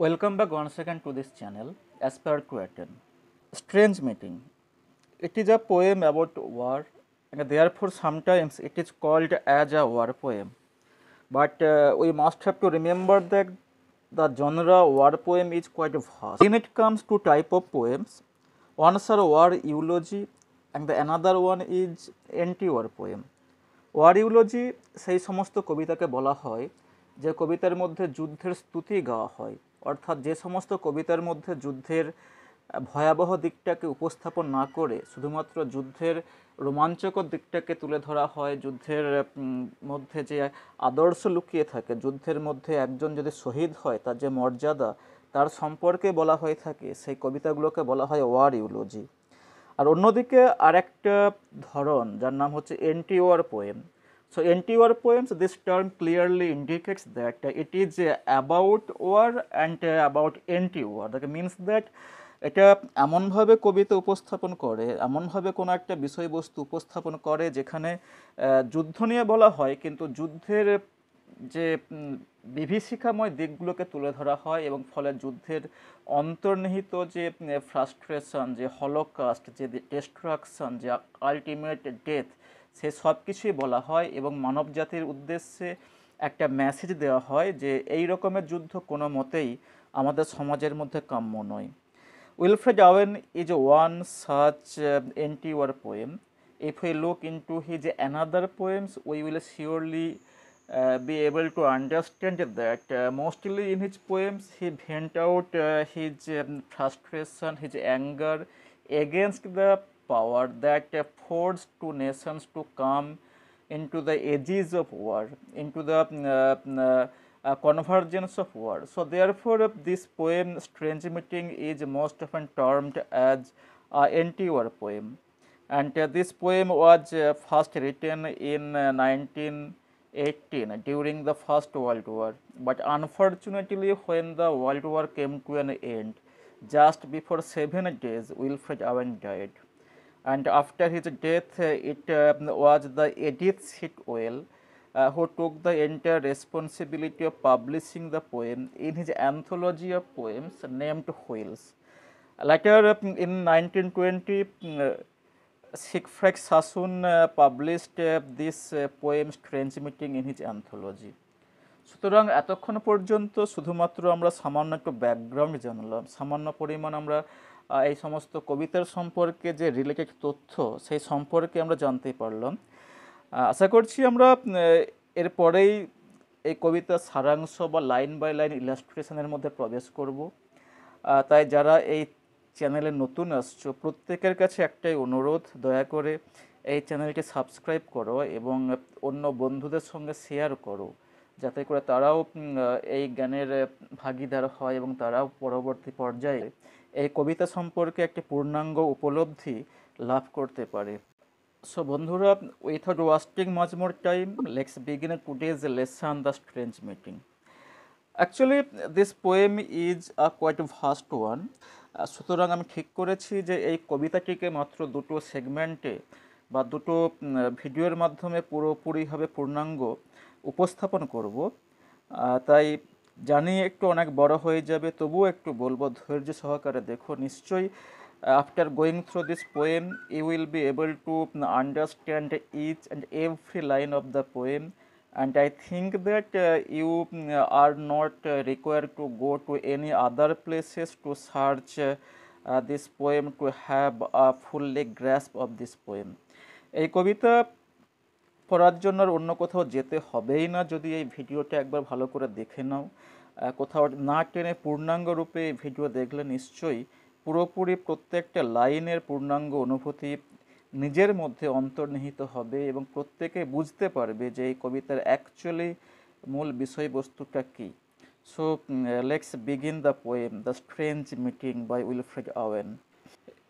Welcome back one second to this channel aspire to attain strange meeting it is a poem about war and therefore sometimes it is called as a war poem but we must have to remember that the genre war poem is quite vast in it comes to type of poems ones are war eulogy and the another one is anti war poem war eulogy সেই সমস্ত কবিতাকে বলা হয় যে কবিতার মধ্যে যুদ্ধের স্তুতি গাওয়া হয় অর্থাৎ যে সমস্ত কবিতার মধ্যে যুদ্ধের ভয়াবহ দিকটাকে উপস্থাপন না করে শুধুমাত্র যুদ্ধের রোমাঞ্চকর দিকটাকে তুলে ধরা হয় যুদ্ধের মধ্যে যে আদর্শ লুকিয়ে থাকে যুদ্ধের মধ্যে একজন যদি শহীদ হয় তার যে মর্যাদা তার সম্পর্কে বলা হয়ে থাকে সেই কবিতাগুলোকে বলা হয় ওয়ার ইউলজি আর অন্যদিকে আরেকটা ধরন যার নাম হচ্ছে anti war poem So anti-war poems, this term clearly indicates that it is about war and about anti-war. That means that এটা এমনভাবে কবিতা উপস্থাপন করে এমনভাবে কোনো একটা বিষয়বস্তু উপস্থাপন করে যেখানে যুদ্ধ নিয়ে বলা হয় কিন্তু যুদ্ধের যে বিভীষিকাময় দিকগুলোকে তুলে ধরা হয় এবং ফলে যুদ্ধের অন্তর্নিহিত যে ফ্রাস্ট্রেশন যে হলোকাস্ট যে ডিস্ট্রাকশন যে আলটিমেট ডেথ সে সব কিছুই বলা হয় এবং মানব জাতির উদ্দেশ্যে একটা মেসেজ দেওয়া হয় যে এই রকমের যুদ্ধ কোনো মতেই আমাদের সমাজের মধ্যে কাম্য নয় Wilfred Owen is one such anti war poem if you look into his another poems we will surely be able to understand that mostly in his poems he vent out his frustration his anger against the power that affords to two nations to come into the edges of war, into the uh, uh, uh, convergence of war. So, therefore, this poem Strange Meeting is most often termed as uh, anti-war poem and uh, this poem was uh, first written in uh, 1918 during the first world war but unfortunately when the world war came to an end just before 7 days wilfred owen died and after his death it uh, was the Edith Sitwell uh, who took the entire responsibility of publishing the poem in his anthology of poems named Wheels. Later in 1920, uh, Sigfried Sassoon uh, published uh, this uh, poem transmitting in his anthology. সুতরাং এতক্ষণ পর্যন্ত শুধুমাত্র আমরা সামান্য একটু background জানলাম সামান্য পরিমাণ আমরা এই সমস্ত কবিতার সম্পর্কে যে রিলেটেড তথ্য সেই সম্পর্কে আমরা জানতে পারলাম আশা করছি আমরা এরপরেই এই কবিতা সারাংশ বা লাইন বাই লাইন ইলাস্ট্রেশনের মধ্যে প্রবেশ করব তাই যারা এই চ্যানেলে নতুন আসছো প্রত্যেকের কাছে একটাই অনুরোধ দয়া করে এই চ্যানেলটি সাবস্ক্রাইব করো এবং অন্য বন্ধুদের সঙ্গে শেয়ার করো যাতে করে তারাও এই জ্ঞানের ভাগিদার হয় এবং তারাও পরবর্তী পর্যায়ে এই কবিতা সম্পর্কে একটি পূর্ণাঙ্গ উপলব্ধি লাভ করতে পারে সো বন্ধুরা without wasting much more time let's begin today's lesson the strange meeting actually this poem is a quite vast one সুতরাং আমি ঠিক করেছি যে এই কবিতাটিকে মাত্র দুটো সেগমেন্টে বা দুটো ভিডিওর মাধ্যমে পুরোপুরিভাবে পূর্ণাঙ্গ উপস্থাপন করব তাই জানি একটু অনেক বড় হয়ে যাবে তবুও একটু বলবো ধৈর্য সহকারে দেখো নিশ্চয়ই after going through this poem you will be able to understand each and every line of the poem and I think that you are not require to go to any other places to search this poem to have a fully grasp of this poem এই কবিতা পড়ার জন্য আর অন্য কোথাও যেতে হবেই না যদি এই ভিডিওটা একবার ভালো করে দেখে নাও কোথাও না টেনে পূর্ণাঙ্গ রূপে এই ভিডিও দেখলে নিশ্চয়ই পুরোপুরি প্রত্যেকটা লাইনের পূর্ণাঙ্গ অনুভূতি নিজের মধ্যে অন্তর্নিহিত হবে এবং প্রত্যেকে বুঝতে পারবে যে এই কবিতার অ্যাকচুয়ালি মূল বিষয়বস্তুটা কী so let's begin the poem the strange meeting by Wilfred Owen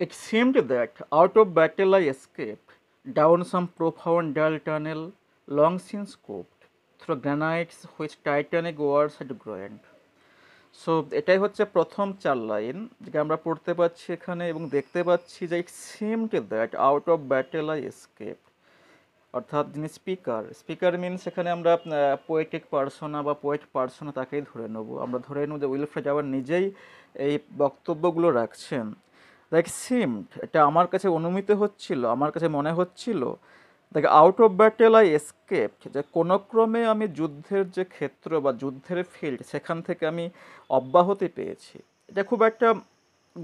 it seemed that out of battle I escaped, down some profound dull tunnel long since coped through granites which titanic wars had groaned so এটাই হচ্ছে প্রথম চার line যেটা আমরা পড়তে পাচ্ছি এখানে এবং দেখতে পাচ্ছি যে it seemed to that out of battle I escape অর্থাৎ যিনি স্পিকার স্পিকার মিনস এখানে আমরা পোয়েটিক পার্সোনা বা পোয়েট পার্সোনা তাকেই ধরে নেব আমরা ধরে নেব যে উইলফ্রেড আবার নিজেই এই বক্তব্যগুলো রাখছেন লাইক সিম এটা আমার কাছে অনুমিত হচ্ছিল আমার কাছে মনে হচ্ছিল দেখ out of battle I escape যে কোনো ক্রমে আমি যুদ্ধের যে ক্ষেত্র বা যুদ্ধের ফিল্ড সেখান থেকে আমি অব্যাহতি পেয়েছি এটা খুব একটা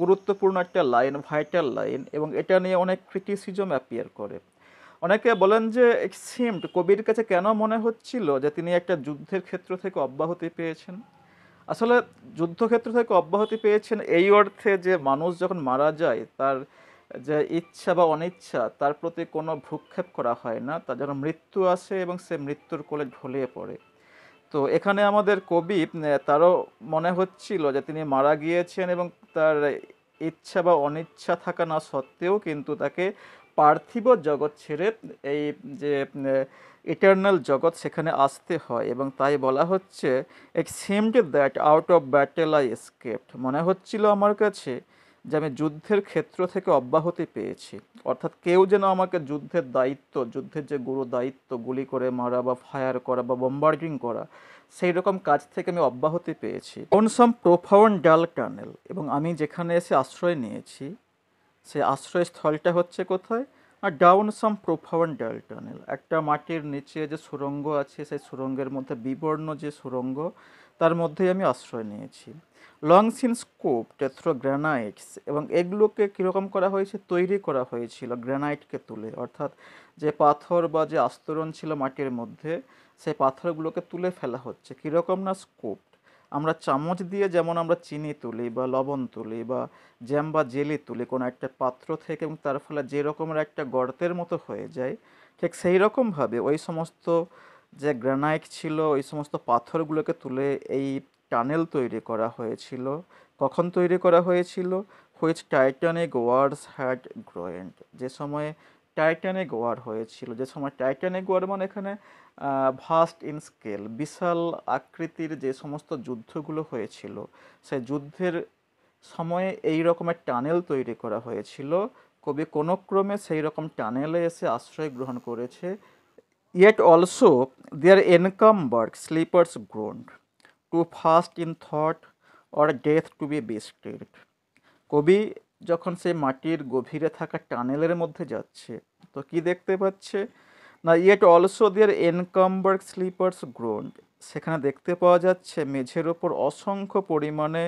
গুরুত্বপূর্ণ একটা লাইন ভাইটাল লাইন এবং এটা নিয়ে অনেক ক্রিটিসিজম অ্যাপিয়ার করে অনেকে বলেন যে সিমড কবির কাছে কেন মনে হচ্ছিল যে তিনি একটা যুদ্ধের ক্ষেত্র থেকে অব্যাহতি পেয়েছেন আসলে যুদ্ধক্ষেত্র থেকে অব্যাহতি পেয়েছেন এই অর্থে যে মানুষ যখন মারা যায় তার যে ইচ্ছা বা অনিচ্ছা তার প্রতি কোনো ভ্রুক্ষেপ করা হয় না তার যেন মৃত্যু আসে এবং সে মৃত্যুর কোলে ঢলিয়ে পড়ে তো এখানে আমাদের কবি তারও মনে হচ্ছিল যে তিনি মারা গিয়েছেন এবং তার ইচ্ছা বা অনিচ্ছা থাকা না সত্ত্বেও কিন্তু তাকে পার্থিব জগৎ ছেড়ে এই যে ইটার্নাল জগৎ সেখানে আসতে হয় এবং তাই বলা হচ্ছে এক seemed that out of battle I escaped মনে হচ্ছিল আমার কাছে যে আমি যুদ্ধের ক্ষেত্র থেকে অব্যাহতি পেয়েছি অর্থাৎ কেউ যেন আমাকে যুদ্ধের দায়িত্ব যুদ্ধের যে গুরু দায়িত্ব গুলি করে মারা বা ফায়ার করা বা বোম্বার্ডিং করা সেই রকম কাজ থেকে আমি অব্যাহতি পেয়েছি on some profound dull tunnel এবং আমি যেখানে এসে আশ্রয় নিয়েছি সেই আশ্রয়স্থলটা হচ্ছে কোথায় আর ডাউন সাম প্রোফাউন্ড ডাল একটা মাটির নিচে যে সুরঙ্গ আছে সেই সুরঙ্গের মধ্যে বিবর্ণ যে সুরঙ্গ তার মধ্যেই আমি আশ্রয় নিয়েছি long since scooped through granites এবং এগুলোকে কীরকম করা হয়েছে তৈরি করা হয়েছিল গ্রানাইটকে তুলে অর্থাৎ যে পাথর বা যে আস্তরণ ছিল মাটির মধ্যে সেই পাথরগুলোকে তুলে ফেলা হচ্ছে কীরকম না স্কোপ আমরা চামচ দিয়ে যেমন আমরা চিনি তুলি বা লবণ তুলি বা জ্যাম বা জেলি তুলি কোনো একটা পাত্র থেকে এবং তার ফলে যে রকমের একটা গর্তের মতো হয়ে যায় ঠিক সেই রকমভাবে ওই সমস্ত যে গ্রানাইট ছিল ওই সমস্ত পাথরগুলোকে তুলে এই টানেল তৈরি করা হয়েছিল কখন তৈরি করা হয়েছিল which titanic wars had groaned যে সময়ে টাইটানিক ওয়ার হয়েছিল যে সময় টাইটানিক ওয়ার মানে এখানে ভাস্ট ইন স্কেল বিশাল আকৃতির যে সমস্ত যুদ্ধগুলো হয়েছিল সে যুদ্ধের সময়ে এই রকমের টানেল তৈরি করা হয়েছিল কবি কোনোক্রমে সেই রকম টানেলে এসে আশ্রয় গ্রহণ করেছে yet also there encumbered sleepers groaned too fast in thought or death to be bestirred কবি যখন সে মাটির গভীরে থাকা টানেলের মধ্যে যাচ্ছে তো কি দেখতে পাচ্ছে না ইয়েট অলসো দিয়ার এনকাম্বার্ড স্লিপার্স গ্রোন্ড সেখানে দেখতে পাওয়া যাচ্ছে মেঝের ওপর অসংখ্য পরিমাণে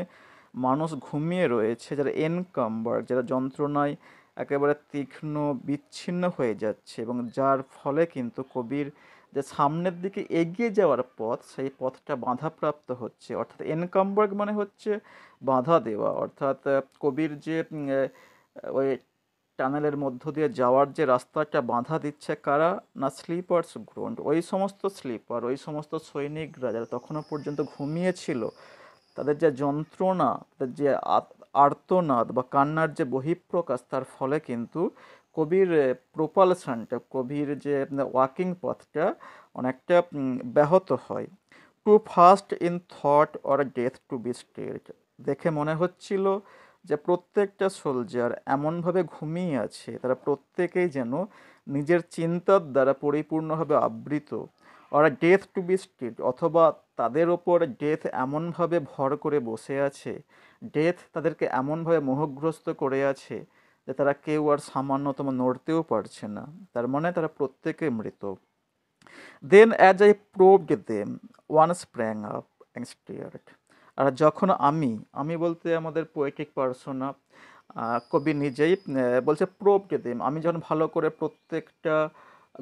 মানুষ ঘুমিয়ে রয়েছে যারা এনকাম্বার্ড যারা যন্ত্রণায় একেবারে তীক্ষ্ণ বিচ্ছিন্ন হয়ে যাচ্ছে এবং যার ফলে কিন্তু কবির যে সামনের দিকে এগিয়ে যাওয়ার পথ সেই পথটা বাঁধাপ্রাপ্ত হচ্ছে অর্থাৎ এনকাম্বার্গ মানে হচ্ছে বাধা দেওয়া অর্থাৎ কবির যে ওই টানেলের মধ্য দিয়ে যাওয়ার যে রাস্তাটা বাঁধা দিচ্ছে কারা না স্লিপার্স গ্রোন্ড ওই সমস্ত স্লিপার ওই সমস্ত সৈনিকরা যারা তখনও পর্যন্ত ঘুমিয়েছিল তাদের যে যন্ত্রণা তাদের যে আর্তনাদ বা কান্নার যে বহিঃপ্রকাশ তার ফলে কিন্তু কবির প্রোপালশনটা কবির যে ওয়াকিং পথটা অনেকটা ব্যাহত হয় too fast in thought or death to be stirred দেখে মনে হচ্ছিল যে প্রত্যেকটা সোলজার এমনভাবে ঘুমিয়ে আছে তারা প্রত্যেকেই যেন নিজের চিন্তার দ্বারা পরিপূর্ণভাবে আবৃত ওরা ডেথ টু বি স্ট্রিট অথবা তাদের ওপর ডেথ এমনভাবে ভর করে বসে আছে ডেথ তাদেরকে এমনভাবে মোহগ্রস্ত করে আছে যে তারা কেউ আর সামান্যতম নড়তেও পারছে না তার মানে তারা প্রত্যেকে মৃত then as I probed them one sprang up and stared আর যখন আমি আমি বলতে আমাদের পোয়েটিক পার্সোনা কবি নিজেই বলছে প্রোবকে দিম আমি যখন ভালো করে প্রত্যেকটা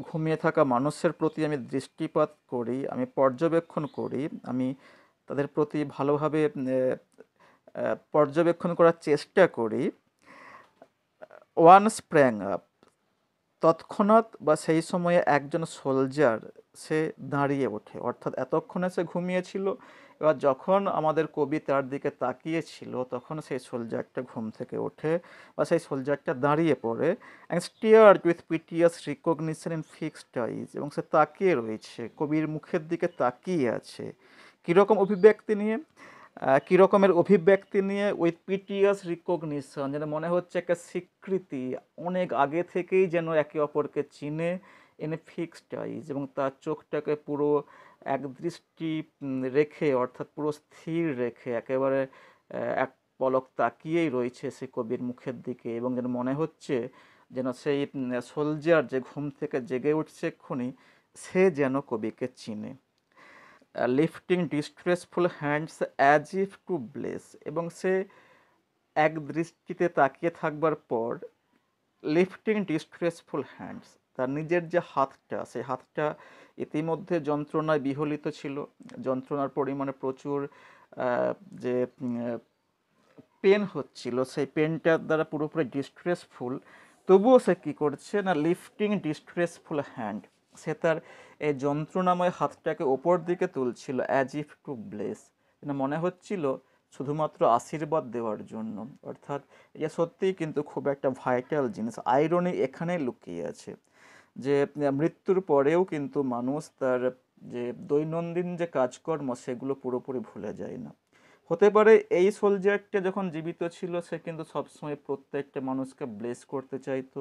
ঘুমিয়ে থাকা মানুষের প্রতি আমি দৃষ্টিপাত করি আমি পর্যবেক্ষণ করি আমি তাদের প্রতি ভালোভাবে পর্যবেক্ষণ করার চেষ্টা করি ওয়ান স্প্র্যাং আপ তৎক্ষণাৎ বা সেই সময়ে একজন সোলজার সে দাঁড়িয়ে ওঠে অর্থাৎ এতক্ষণে সে ঘুমিয়েছিল এবার যখন আমাদের কবি তার দিকে তাকিয়েছিল তখন সেই সোলজারটা ঘুম থেকে ওঠে বা সেই সোলজারটা দাঁড়িয়ে পড়ে and stare with piteous recognition in fixed eyes এবং সে তাকিয়ে রয়েছে কবির মুখের দিকে তাকিয়ে আছে কীরকম অভিব্যক্তি নিয়ে কী রকমের অভিব্যক্তি নিয়ে উইথ পিটিএস রিকগনিশন যেন মনে হচ্ছে একটা স্বীকৃতি অনেক আগে থেকেই যেন একে অপরকে চিনে এনে ফিক্সড আইজ এবং তার চোখটাকে পুরো একদৃষ্টি রেখে অর্থাৎ পুরো স্থির রেখে একেবারে এক পলক তাকিয়েই রয়েছে সে কবির মুখের দিকে এবং যেন মনে হচ্ছে যেন সেই সোলজার যে ঘুম থেকে জেগে উঠছে এক্ষুনি সে যেন কবিকে চিনে lifting distressful hands as if to bless এবং সে এক দৃষ্টিতে তাকিয়ে থাকবার পর লিফটিং ডিস্ট্রেসফুল হ্যান্ডস তার নিজের যে হাতটা সেই হাতটা ইতিমধ্যে যন্ত্রণায় বিহলিত ছিল যন্ত্রণার পরিমাণে প্রচুর যে পেন হচ্ছিল সেই পেনটার দ্বারা পুরোপুরি ডিস্ট্রেসফুল তবুও সে কী করছে না লিফটিং ডিস্ট্রেসফুল হ্যান্ড সে তার এই যন্ত্রণাময় হাতটাকে ওপর দিকে তুলছিল অ্যাজ ইফ টু ব্লেস যেন মনে হচ্ছিল শুধুমাত্র আশীর্বাদ দেওয়ার জন্য অর্থাৎ এটা সত্যিই কিন্তু খুব একটা ভাইটাল জিনিস আইরনই এখানে লুকিয়ে আছে যে মৃত্যুর পরেও কিন্তু মানুষ তার যে দৈনন্দিন যে কাজকর্ম সেগুলো পুরোপুরি ভুলে যায় না হতে পারে এই সোলজারটা যখন জীবিত ছিল সে কিন্তু সবসময় প্রত্যেকটা মানুষকে ব্লেস করতে চাইতো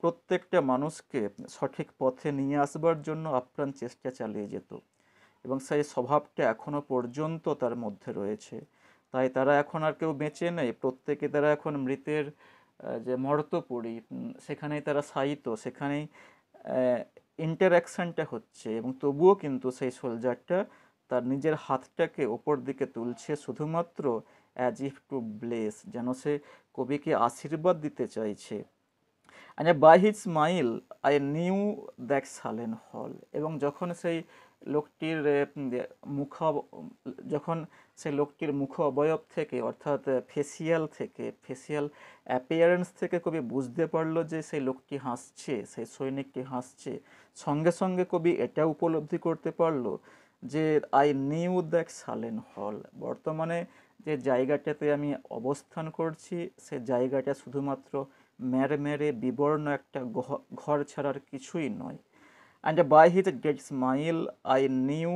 প্রত্যেকটা মানুষকে সঠিক পথে নিয়ে আসবার জন্য আপ্রাণ চেষ্টা চালিয়ে যেত এবং সেই স্বভাবটা এখনও পর্যন্ত তার মধ্যে রয়েছে তাই তারা এখন আর কেউ বেঁচে নেই প্রত্যেকে তারা এখন মৃতের যে মর্তপুরী সেখানেই তারা সাহিত্য সেখানেই ইন্টারাকশানটা হচ্ছে এবং তবুও কিন্তু সেই সোলজারটা তার নিজের হাতটাকে ওপর দিকে তুলছে শুধুমাত্র অ্যাজ ইফ টু ব্লেস যেন সে কবিকে আশীর্বাদ দিতে চাইছে আচ্ছা by his smile I knew that sullen hall এবং যখন সেই লোকটির মুখ যখন সে লোকটির মুখ অবয়ব থেকে অর্থাৎ ফেসিয়াল থেকে ফেসিয়াল অ্যাপিয়ারেন্স থেকে কবি বুঝতে পারলো যে সেই লোকটি হাসছে সেই সৈনিকটি হাসছে সঙ্গে সঙ্গে কবি এটা উপলব্ধি করতে পারলো যে আই নিউ দ্যাক সালেন হল বর্তমানে যে জায়গাটাতে আমি অবস্থান করছি সে জায়গাটা শুধুমাত্র মেরে মেরে বিবর্ণ একটা ঘর ছাড়ার কিছুই নয় and by his dead smile I knew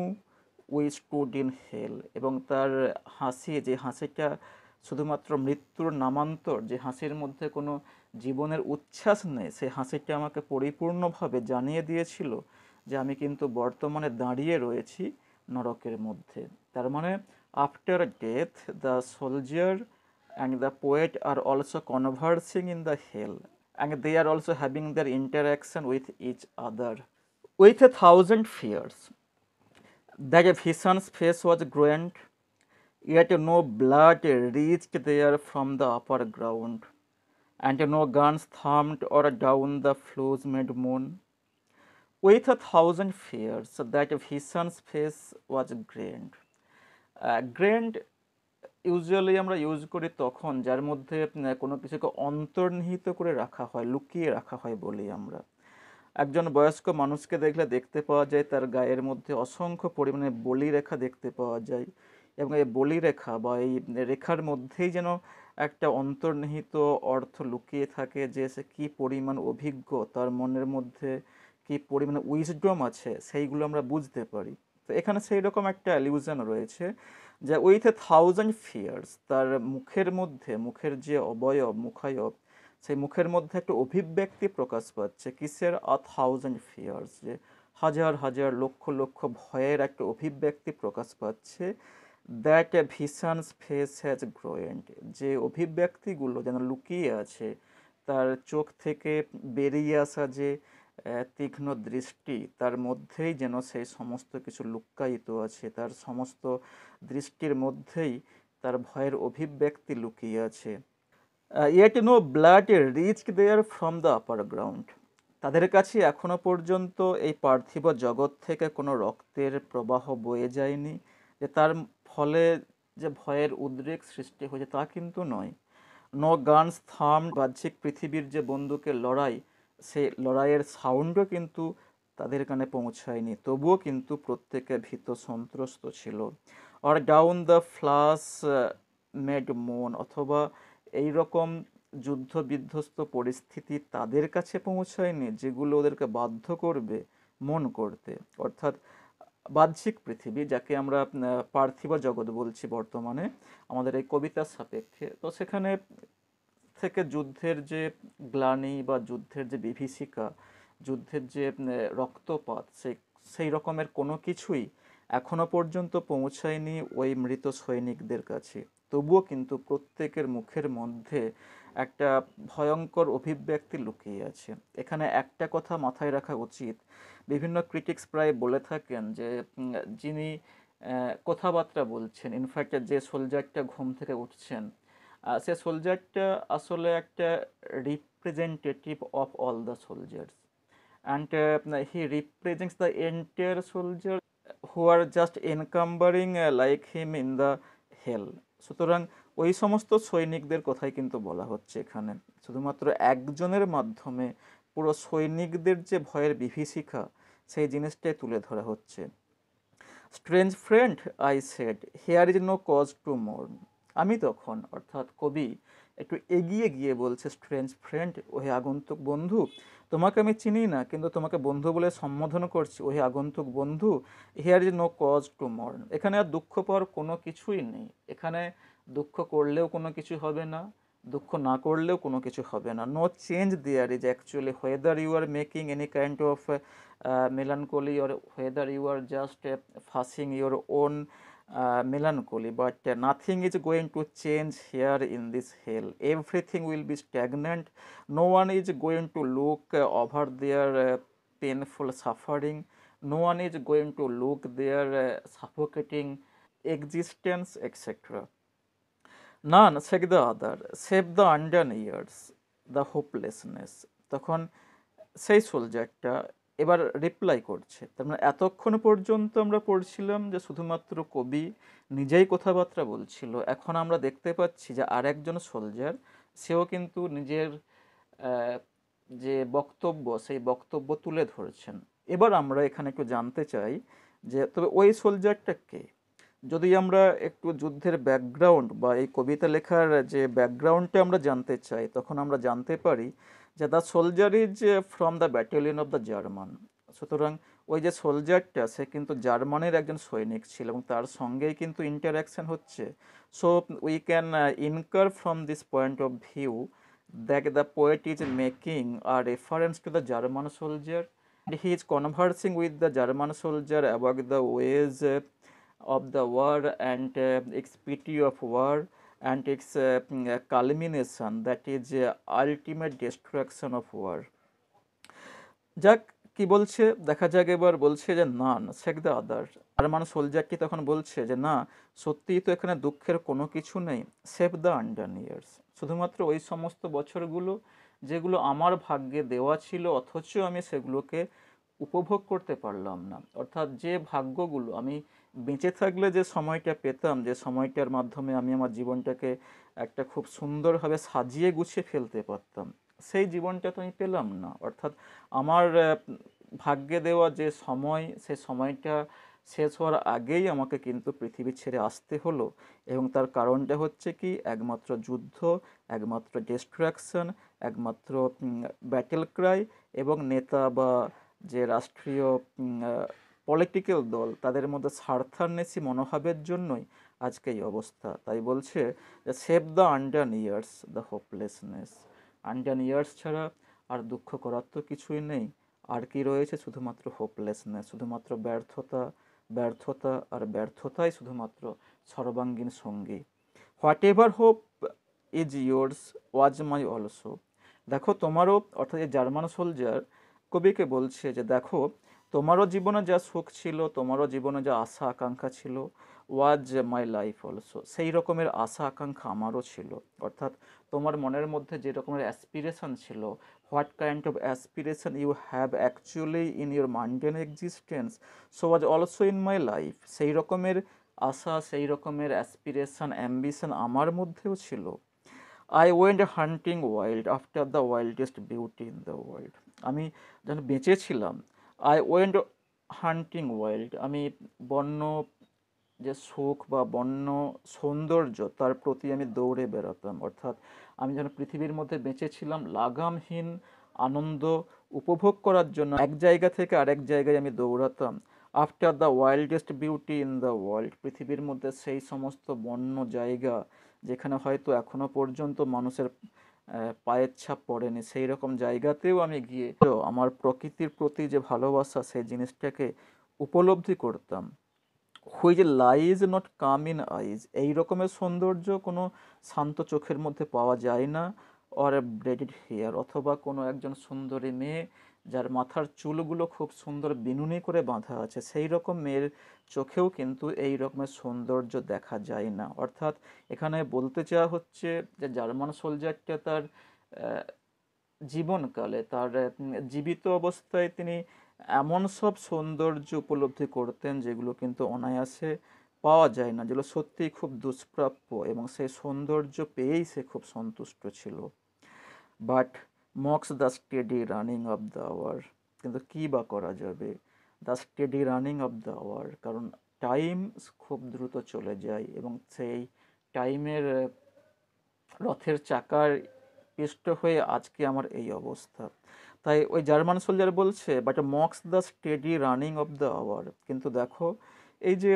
we stood in hell এবং তার হাসি যে হাসিটা শুধুমাত্র মৃত্যুর নামান্তর যে হাসির মধ্যে কোনো জীবনের উচ্ছ্বাস নেই সে হাসিটা আমাকে পরিপূর্ণভাবে জানিয়ে দিয়েছিল যে আমি কিন্তু বর্তমানে দাঁড়িয়ে রয়েছি নরকের মধ্যে তার মানে after death the soldier and the poet are also conversing in the hell and they are also having their interaction with each other with a thousand fears. That a vision's face was grand, yet no blood reached there from the upper ground, and no guns thumped or down the flow's made moon. With a thousand fears, that a vision's face was grand. Uh, grand usually আমরা use করি তখন যার মধ্যে কোনো কিছুকে অন্তর্নিহিত করে রাখা হয় লুকিয়ে রাখা হয় বলি আমরা একজন বয়স্ক মানুষকে দেখলে দেখতে পাওয়া যায় তার গায়ের মধ্যে অসংখ্য পরিমাণে বলি রেখা দেখতে পাওয়া যায় এবং এই বলি রেখা বা এই রেখার মধ্যেই যেন একটা অন্তর্নিহিত অর্থ লুকিয়ে থাকে যে সে কী পরিমাণ অভিজ্ঞ তার মনের মধ্যে কী পরিমাণে উইজডম আছে সেইগুলো আমরা বুঝতে পারি তো এখানে সেই রকম একটা অ্যালিউশন রয়েছে যে উইথ এ থাউজেন্ড ফিয়ার্স তার মুখের মধ্যে মুখের যে অবয়ব মুখায়ব সেই মুখের মধ্যে একটা অভিব্যক্তি প্রকাশ পাচ্ছে কিসের আ থাউজেন্ড ফিয়ার্স যে হাজার হাজার লক্ষ লক্ষ ভয়ের একটা অভিব্যক্তি প্রকাশ পাচ্ছে that a vision's face has groaned যে অভিব্যক্তিগুলো যেন লুকিয়ে আছে তার চোখ থেকে বেরিয়ে আসা যে তীক্ষ্ণ দৃষ্টি তার মধ্যেই যেন সেই সমস্ত কিছু লুকায়িত আছে তার সমস্ত দৃষ্টির মধ্যেই তার ভয়ের অভিব্যক্তি লুকিয়ে আছে yet no blood reach there from the upper ground তাদের কাছে এখনও পর্যন্ত এই পার্থিব জগৎ থেকে কোনো রক্তের প্রবাহ বয়ে যায়নি যে তার ফলে যে ভয়ের উদ্রেক সৃষ্টি হয়েছে তা কিন্তু নয় নো গানস থাম বাহ্যিক পৃথিবীর যে বন্দুকের লড়াই সেই লড়াইয়ের সাউন্ডও কিন্তু তাদের কানে পৌঁছায়নি তবুও কিন্তু প্রত্যেকে ভীত সন্ত্রস্ত ছিল আর down the flues made moan অথবা এই রকম যুদ্ধ বিধ্বস্ত পরিস্থিতি তাদের কাছে পৌঁছায়নি যেগুলো ওদেরকে বাধ্য করবে মন করতে অর্থাৎ বাহ্যিক পৃথিবী যাকে আমরা পার্থিব জগৎ বলছি বর্তমানে আমাদের এই কবিতার সাপেক্ষে তো সেখানে থেকে যুদ্ধের যে গ্লানি বা যুদ্ধের যে বিভীষিকা যুদ্ধের যে রক্তপাত সেই সেই রকমের কোনো কিছুই এখনো পর্যন্ত পৌঁছায়নি ওই মৃত সৈনিকদের কাছে তবুও কিন্তু প্রত্যেকের মুখের মধ্যে একটা ভয়ঙ্কর অভিব্যক্তি লুকিয়ে আছে এখানে একটা কথা মাথায় রাখা উচিত বিভিন্ন ক্রিটিক্স প্রায় বলে থাকেন যে যিনি কথাবার্তা বলছেন ইনফ্যাক্ট যে সোলজারটা ঘুম থেকে উঠছেন সে সোলজারটা আসলে একটা representative of all the soldiers and he represents the entire soldier who are just encumbering like him in the hell সুতরাং ওই সমস্ত সৈনিকদের কথাই কিন্তু বলা হচ্ছে এখানে শুধুমাত্র একজনের মাধ্যমে পুরো সৈনিকদের যে ভয়ের বিভীষিকা সেই জিনিসটাই তুলে ধরা হচ্ছে strange friend I said here is no cause to mourn আমি তখন অর্থাৎ কবি একটু এগিয়ে গিয়ে বলছে স্ট্রেঞ্জ ফ্রেন্ড ওহে আগন্তুক বন্ধু তোমাকে আমি চিনি না কিন্তু তোমাকে বন্ধু বলে সম্বোধন করছি ওহে আগন্তুক বন্ধু here is no cause to mourn এখানে আর দুঃখ পাওয়ার কোনো কিছুই নেই এখানে দুঃখ করলেও কোনো কিছু হবে না দুঃখ না করলেও কোনো কিছু হবে না no change there is actually whether you are making any kind of melancholy or whether you are just facing your own melancholy, but nothing is going to change here in this hell. Everything will be stagnant. No one is going to look over their painful suffering. No one is going to look their suffocating existence, etc. None save the other, save the undone years, the hopelessness. তখন সেই সোলজারটা এবার reply করছে তার মানে এতক্ষণ পর্যন্ত আমরা পড়ছিলাম যে শুধুমাত্র কবি নিজেই কথাবার্তা বলছিল এখন আমরা দেখতে পাচ্ছি যে আরেকজন সোলজার সেও কিন্তু নিজের যে বক্তব্য সেই বক্তব্য তুলে ধরছেন এবার আমরা এখানে একটু জানতে চাই যে তবে ওই সোলজারটা কে যদি আমরা একটু যুদ্ধের ব্যাকগ্রাউন্ড বা এই কবিতা লেখার যে ব্যাকগ্রাউন্ডটা আমরা জানতে চাই তখন আমরা জানতে পারি যে the soldier is from the battalion of the German সুতরাং ওই যে সোলজারটা সে কিন্তু জার্মানের একজন সৈনিক ছিল এবং তার সঙ্গেই কিন্তু ইন্টারাকশন হচ্ছে so we can infer from this point of view that the poet is making a reference to the German soldier he is conversing with the German soldier about the ways of the war and expiry of war and its uh, mm, uh, culmination that is uh, ultimate destruction of war যাক কি বলছে দেখা যাক এবার বলছে যে না Sheikh the other Arman কি তখন বলছে যে না সত্যিই তো এখানে দুঃখের কোনো কিছু নেই সেভ দ্য আন্ডার ইয়ার্স শুধুমাত্র ওই সমস্ত বছরগুলো যেগুলো আমার ভাগ্যে দেওয়া ছিল অথচ আমি সেগুলোকে উপভোগ করতে পারলাম না অর্থাৎ যে ভাগ্যগুলো আমি বেঁচে থাকলে যে সময়টা পেতাম যে সময়টার মাধ্যমে আমি আমার জীবনটাকে একটা খুব সুন্দরভাবে সাজিয়ে গুছিয়ে ফেলতে পারতাম সেই জীবনটা তো আমি পেলাম না অর্থাৎ আমার ভাগ্যে দেওয়া যে সময় সে সময়টা শেষ হওয়ার আগেই আমাকে কিন্তু পৃথিবী ছেড়ে আসতে হলো এবং তার কারণটা হচ্ছে কি একমাত্র যুদ্ধ একমাত্র ডিস্ট্রাকশন একমাত্র ব্যাটেল ক্রাই এবং নেতা বা যে রাষ্ট্রীয় পলিটিক্যাল দল তাদের মধ্যে স্বার্থান্বেষী মনোভাবের জন্যই আজকে এই অবস্থা তাই বলছে যে save the undone years the hopelessness undone years ছাড়া আর দুঃখ করার তো কিছুই নেই আর কি রয়েছে শুধুমাত্র হোপলেসনেস শুধুমাত্র ব্যর্থতা ব্যর্থতা আর ব্যর্থতাই শুধুমাত্র সর্বাঙ্গীন সঙ্গী whatever hope is yours was my also দেখো তোমারও অর্থাৎ জার্মান সোলজার কবিকে বলছে যে দেখো তোমারও জীবনে যা সুখ ছিল তোমারও জীবনে যা আশা আকাঙ্ক্ষা ছিল ওয়াজ মাই লাইফ অলসো সেই রকমের আশা আকাঙ্ক্ষা আমারও ছিল অর্থাৎ তোমার মনের মধ্যে যে রকমের অ্যাসপিরেশন ছিল what kind of aspiration you have actually in your mind and existence so was also in my life সেই রকমের আশা সেই রকমের অ্যাসপিরেশন অ্যাম্বিশন আমার মধ্যেও ছিল I went hunting wild after the wildest beauty in the world আমি যেন বেঁচেছিলাম আই ওয়েন্ট হান্টিং ওয়াইল্ড আমি বন্য যে সুখ বা বন্য সৌন্দর্য তার প্রতি আমি দৌড়ে বেড়াতাম অর্থাৎ আমি যেন পৃথিবীর মধ্যে বেঁচেছিলাম লাগামহীন আনন্দ উপভোগ করার জন্য এক জায়গা থেকে আরেক জায়গায় আমি দৌড়াতাম after the wildest beauty in the world পৃথিবীর মধ্যে সেই সমস্ত বন্য জায়গা যেখানে হয়তো এখনও পর্যন্ত মানুষের পায়ের ছাপ পড়েনি সেই রকম জায়গাতেও আমি গিয়ে তো আমার প্রকৃতির প্রতি যে ভালোবাসা সেই জিনিসটাকে উপলব্ধি করতাম which lies not calm in eyes এই রকমের সৌন্দর্য কোনো শান্ত চোখের মধ্যে পাওয়া যায় না অর ব্রেডেড হেয়ার অথবা কোনো একজন সুন্দরী মেয়ে যার মাথার চুলগুলো খুব সুন্দর বিনুনি করে বাঁধা আছে সেই রকম মেয়ের চোখেও কিন্তু এই রকমের সৌন্দর্য দেখা যায় না অর্থাৎ এখানে বলতে চাওয়া হচ্ছে যে জার্মান সোলজারটা তার জীবনকালে তার জীবিত অবস্থায় তিনি এমন সব সৌন্দর্য উপলব্ধি করতেন যেগুলো কিন্তু অনায়াসে পাওয়া যায় না যেগুলো সত্যিই খুব দুষ্প্রাপ্য এবং সেই সৌন্দর্য পেয়েই সে খুব সন্তুষ্ট ছিল but mocks the steady running of the hour কিন্তু কী বা করা যাবে the steady running of the hour কারণ টাইম খুব দ্রুত চলে যায় এবং সেই টাইমের রথের চাকার পিষ্ট হয়ে আজকে আমার এই অবস্থা তাই ওই জার্মান সোলজার বলছে but mocks the steady running of the hour কিন্তু দেখো এই যে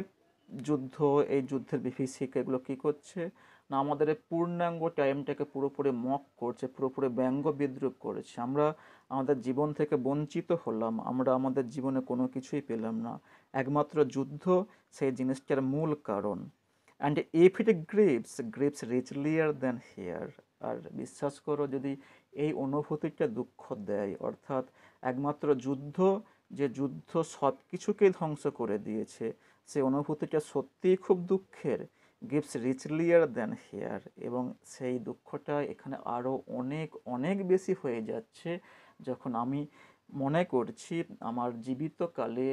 যুদ্ধ এই যুদ্ধের বিভীষিকা এগুলো কী করছে না আমাদের এই পূর্ণাঙ্গ টাইমটাকে পুরোপুরি মক করছে পুরোপুরি ব্যঙ্গ বিদ্রুপ করেছে আমরা আমাদের জীবন থেকে বঞ্চিত হলাম আমরা আমাদের জীবনে কোনো কিছুই পেলাম না একমাত্র যুদ্ধ সেই জিনিসটার মূল কারণ and if it grieves grieves richlier than here আর বিশ্বাস করো যদি এই অনুভূতিটা দুঃখ দেয় অর্থাৎ একমাত্র যুদ্ধ যে যুদ্ধ সব কিছুকেই ধ্বংস করে দিয়েছে সে অনুভূতিটা সত্যিই খুব দুঃখের গিভস রিচলিয়ার দেন হেয়ার এবং সেই দুঃখটা এখানে আরও অনেক অনেক বেশি হয়ে যাচ্ছে যখন আমি মনে করছি আমার জীবিতকালে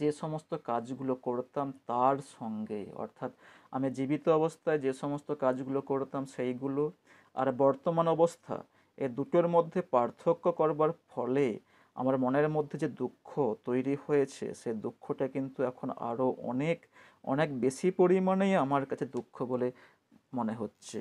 যে সমস্ত কাজগুলো করতাম তার সঙ্গে অর্থাৎ আমি জীবিত অবস্থায় যে সমস্ত কাজগুলো করতাম সেইগুলো আর বর্তমান অবস্থা এ দুটোর মধ্যে পার্থক্য করবার ফলে আমার মনের মধ্যে যে দুঃখ তৈরি হয়েছে সে দুঃখটা কিন্তু এখন আরও অনেক অনেক বেশি পরিমাণেই আমার কাছে দুঃখ বলে মনে হচ্ছে